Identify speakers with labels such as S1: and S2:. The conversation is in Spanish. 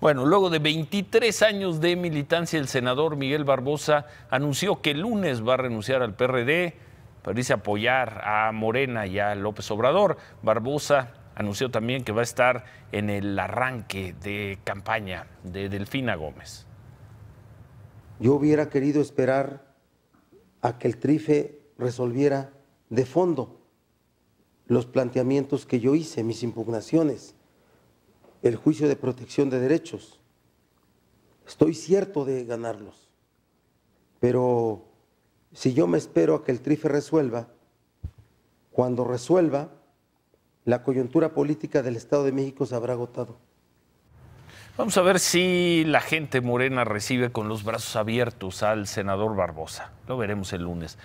S1: Bueno, luego de 23 años de militancia, el senador Miguel Barbosa anunció que el lunes va a renunciar al PRD para irse a apoyar a Morena y a López Obrador. Barbosa anunció también que va a estar en el arranque de campaña de Delfina Gómez.
S2: Yo hubiera querido esperar a que el Trife resolviera de fondo los planteamientos que yo hice, mis impugnaciones el juicio de protección de derechos. Estoy cierto de ganarlos, pero si yo me espero a que el trife resuelva, cuando resuelva, la coyuntura política del Estado de México se habrá agotado.
S1: Vamos a ver si la gente morena recibe con los brazos abiertos al senador Barbosa. Lo veremos el lunes.